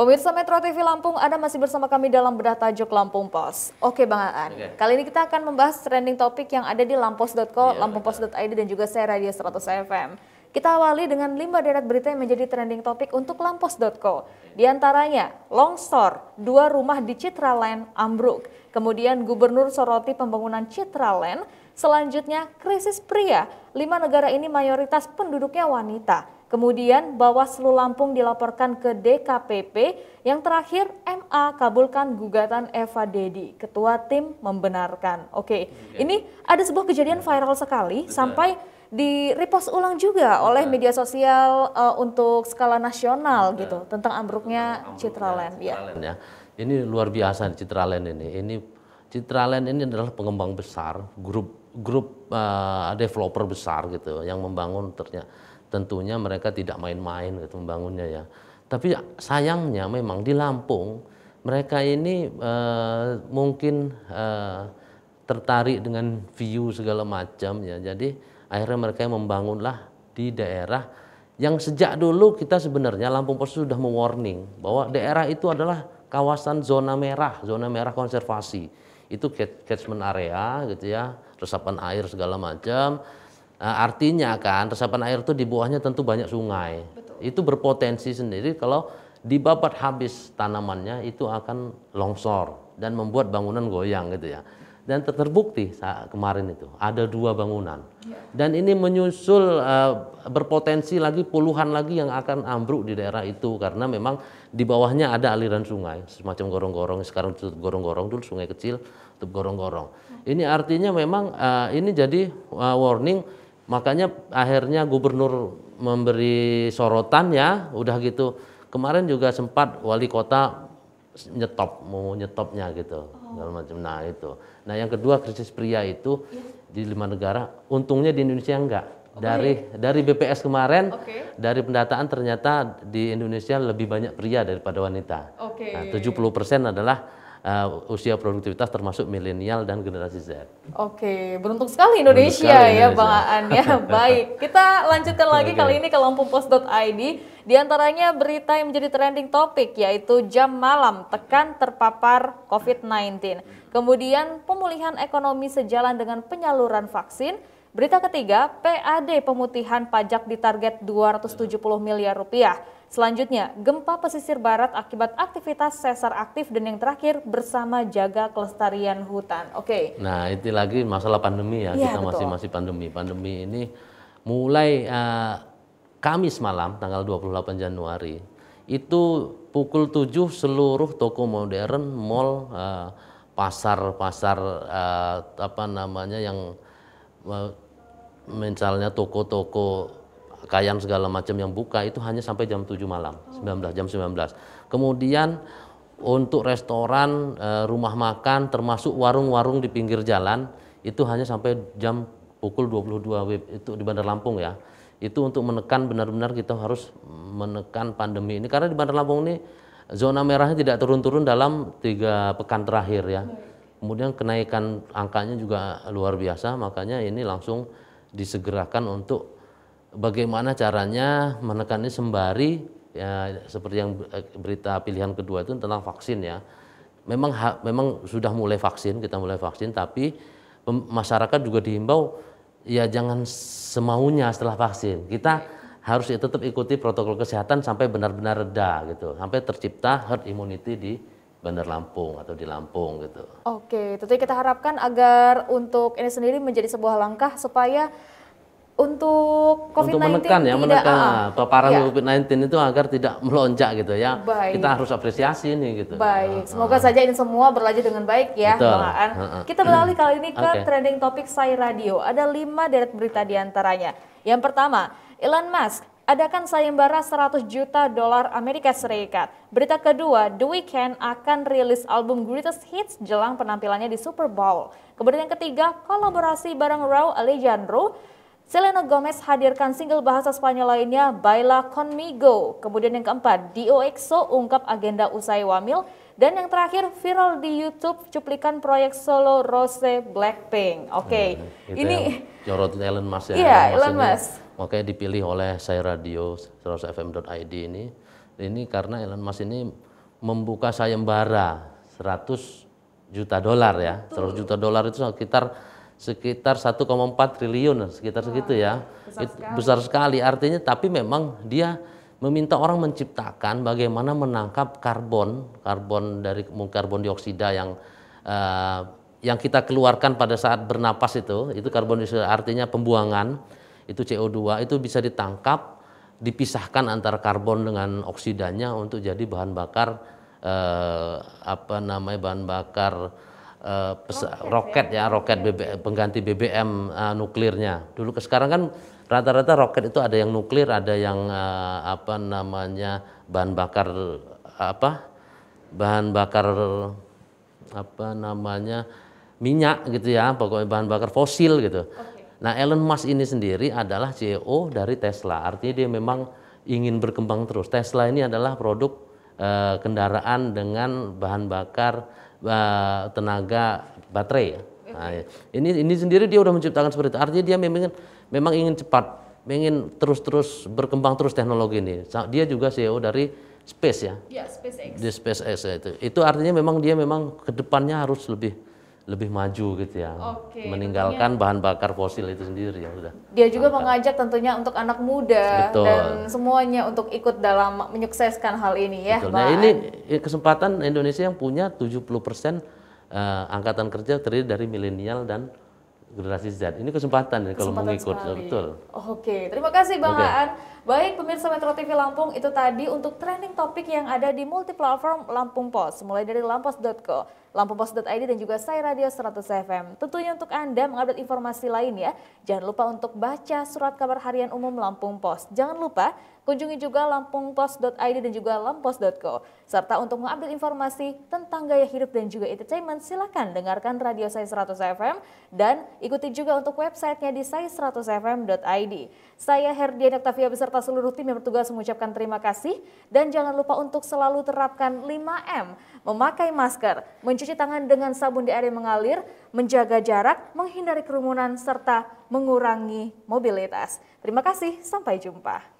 Pemirsa Metro TV Lampung, Anda masih bersama kami dalam bedah tajuk Lampung Pos. Oke Bang Aan, okay. kali ini kita akan membahas trending topik yang ada di lampos.co, yeah, lampungpos.id dan juga saya Radio 100 FM. Kita awali dengan lima deret berita yang menjadi trending topik untuk lampos.co. Di antaranya, longsor, dua rumah di Citraland, ambruk. Kemudian gubernur soroti pembangunan Citraland. Selanjutnya, krisis pria. Lima negara ini mayoritas penduduknya wanita. Kemudian Bawaslu Lampung dilaporkan ke DKPP. Yang terakhir MA kabulkan gugatan Eva Dedi. Ketua tim membenarkan. Oke, okay. Iya. ini ada sebuah kejadian viral sekali Betul. sampai di repost ulang juga oleh media sosial uh, untuk skala nasional Betul. gitu tentang ambruknya, ambruknya Citraland. Citraland ya. ya. Ini luar biasa Citraland ini. Ini Citraland ini adalah pengembang besar, grup grup uh, developer besar gitu yang membangun ternyata tentunya mereka tidak main-main gitu membangunnya ya. Tapi sayangnya memang di Lampung mereka ini uh, mungkin uh, tertarik dengan view segala macam ya. Jadi akhirnya mereka membangunlah di daerah yang sejak dulu kita sebenarnya Lampung Pos sudah mewarning bahwa daerah itu adalah kawasan zona merah, zona merah konservasi. Itu catchment area gitu ya, resapan air segala macam Eh, artinya kan resapan air itu di bawahnya tentu banyak sungai. Betul. Itu berpotensi sendiri kalau dibabat habis tanamannya itu akan longsor dan membuat bangunan goyang gitu ya. Dan terbukti saat kemarin itu ada dua bangunan. Iya. Dan ini menyusul uh, berpotensi lagi puluhan lagi yang akan ambruk di daerah itu karena memang di bawahnya ada aliran sungai semacam gorong-gorong sekarang tutup gorong-gorong dulu sungai kecil tutup gorong-gorong. Hmm. Ini artinya memang uh, ini jadi uh, warning Makanya akhirnya gubernur memberi sorotan ya, udah gitu. Kemarin juga sempat wali kota nyetop, mau nyetopnya gitu, oh. macam. Nah itu. Nah yang kedua krisis pria itu ya. di lima negara. Untungnya di Indonesia enggak. Okay. Oh, dari dari BPS kemarin, okay. dari pendataan ternyata di Indonesia lebih banyak pria daripada wanita. Okay. Nah, 70 persen adalah uh, usia produktivitas termasuk milenial dan generasi Z. Oke, beruntung sekali Indonesia beruntung sekali ya Bang Aan ya. Baik, kita lanjutkan lagi okay. kali ini ke lampungpost.id. Di antaranya berita yang menjadi trending topik yaitu jam malam tekan terpapar COVID-19. Kemudian pemulihan ekonomi sejalan dengan penyaluran vaksin Berita ketiga, PAD pemutihan pajak ditarget 270 miliar rupiah. Selanjutnya, gempa pesisir barat akibat aktivitas sesar aktif dan yang terakhir bersama jaga kelestarian hutan. Oke. Okay. Nah, itu lagi masalah pandemi ya. ya Kita betul. masih masih pandemi. Pandemi ini mulai uh, Kamis malam tanggal 28 Januari itu pukul 7 seluruh toko modern, mall, uh, pasar-pasar uh, apa namanya yang misalnya toko-toko kayang segala macam yang buka itu hanya sampai jam 7 malam, 19 jam 19. Kemudian untuk restoran, eh, rumah makan termasuk warung-warung di pinggir jalan itu hanya sampai jam pukul 22 WIB itu di Bandar Lampung ya. Itu untuk menekan benar-benar kita harus menekan pandemi ini karena di Bandar Lampung ini zona merahnya tidak turun-turun dalam tiga pekan terakhir ya kemudian kenaikan angkanya juga luar biasa makanya ini langsung disegerakan untuk bagaimana caranya menekannya sembari ya seperti yang eh, berita pilihan kedua itu tentang vaksin ya memang ha, memang sudah mulai vaksin kita mulai vaksin tapi masyarakat juga dihimbau ya jangan semaunya setelah vaksin kita harus tetap ikuti protokol kesehatan sampai benar-benar reda gitu sampai tercipta herd immunity di Bandar Lampung atau di Lampung gitu. Oke, tentunya kita harapkan agar untuk ini sendiri menjadi sebuah langkah supaya untuk COVID-19 untuk menekan ya, menekan ah, paparan ya. COVID-19 itu agar tidak melonjak gitu ya. Baik. Kita harus apresiasi ini gitu. Baik, ah, semoga uh, saja ini semua berlanjut dengan baik ya, Bang Kita beralih kali ini ke okay. trending topik saya Radio. Ada lima deret berita diantaranya. Yang pertama, Elon Musk adakan sayembara 100 juta dolar Amerika Serikat. Berita kedua, The Weeknd akan rilis album Greatest Hits jelang penampilannya di Super Bowl. Kemudian yang ketiga, kolaborasi bareng Raul Alejandro Selena Gomez hadirkan single bahasa Spanyol lainnya Baila Conmigo. Kemudian yang keempat, Dio EXO ungkap agenda usai wamil. Dan yang terakhir viral di YouTube cuplikan proyek solo Rose Blackpink. Oke, okay. Iya, iya. hmm, ini jorot Ellen Mas ya. Iya, Elon Mas. Oke, dipilih oleh saya radio rosefm.id ini. Ini karena Ellen Mas ini membuka sayembara 100 juta dolar ya. 100 juta dolar itu sekitar sekitar 1,4 triliun sekitar segitu ya besar sekali. besar sekali artinya tapi memang dia meminta orang menciptakan bagaimana menangkap karbon karbon dari karbon dioksida yang uh, yang kita keluarkan pada saat bernapas itu itu karbon dioksida artinya pembuangan itu CO2 itu bisa ditangkap dipisahkan antara karbon dengan oksidanya untuk jadi bahan bakar uh, apa namanya bahan bakar uh, roket ya roket BB, ya, pengganti BBM uh, eh, nuklirnya. Dulu ke sekarang kan rata-rata roket itu ada yang nuklir, ada yang uh, apa namanya bahan bakar apa bahan bakar apa namanya minyak gitu ya, pokoknya bahan bakar fosil gitu. Okay. Nah, Elon Musk ini sendiri adalah CEO dari Tesla. Artinya dia memang ingin berkembang terus. Tesla ini adalah produk kendaraan dengan bahan bakar Eh, tenaga baterai ya. Nah, ya. Ini ini sendiri dia udah menciptakan seperti itu. Artinya dia memang memang ingin cepat, ingin terus-terus berkembang terus teknologi ini. Dia juga CEO dari Space ya. Ya, SpaceX. Di SpaceX ya, itu. Itu artinya memang dia memang kedepannya harus lebih lebih maju gitu ya. Okay, Meninggalkan tentunya. bahan bakar fosil itu sendiri ya udah. Dia juga Angkat. mengajak tentunya untuk anak muda Betul. dan semuanya untuk ikut dalam menyukseskan hal ini ya. Betul. Nah, ini kesempatan Indonesia yang punya 70% persen uh, angkatan kerja terdiri dari milenial dan generasi Z. Ini kesempatan, kesempatan kalau mau ngikut, betul. Oke, terima kasih Bang okay. Aan. Baik pemirsa Metro TV Lampung, itu tadi untuk trending topik yang ada di multi platform Lampung Pos, mulai dari lampos.co lampupos.id dan juga saya Radio 100 FM. Tentunya untuk Anda mengupdate informasi lain ya. Jangan lupa untuk baca surat kabar harian umum Lampung Pos. Jangan lupa kunjungi juga lampungpos.id dan juga lampos.co. Serta untuk mengupdate informasi tentang gaya hidup dan juga entertainment, silakan dengarkan Radio Saya 100 FM dan ikuti juga untuk websitenya di saya100fm.id. Saya Herdian Oktavia beserta seluruh tim yang bertugas mengucapkan terima kasih dan jangan lupa untuk selalu terapkan 5M, memakai masker, menjaga mencuci tangan dengan sabun di air yang mengalir, menjaga jarak, menghindari kerumunan, serta mengurangi mobilitas. Terima kasih, sampai jumpa.